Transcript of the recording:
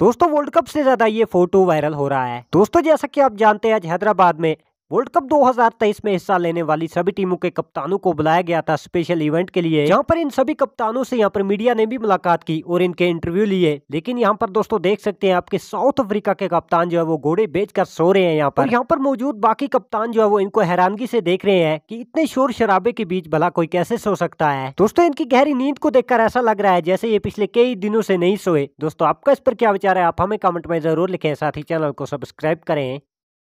दोस्तों world cup से ज्यादा ये फोटो वायरल हो रहा है दोस्तों जैसा कि आप जानते हैं आज हैदराबाद में वर्ल्ड कप 2023 में हिस्सा लेने वाली सभी टीमों के कप्तानों को बुलाया गया था स्पेशल इवेंट के लिए जहां पर इन सभी कप्तानों से यहां पर मीडिया ने भी मुलाकात की और इनके इंटरव्यू लिए लेकिन यहां पर दोस्तों देख सकते हैं आपके साउथ अफ्रीका के कप्तान जो है वो घोड़े बेचकर सो रहे हैं यहाँ पर यहाँ पर मौजूद बाकी कप्तान जो है वो इनको हैरानगी से देख रहे हैं की इतने शोर शराबे के बीच भला कोई कैसे सो सकता है दोस्तों इनकी गहरी नींद को देखकर ऐसा लग रहा है जैसे ये पिछले कई दिनों से नहीं सोए दोस्तों आपका इस पर क्या विचार है आप हमें कमेंट में जरूर लिखे साथ ही चैनल को सब्सक्राइब करें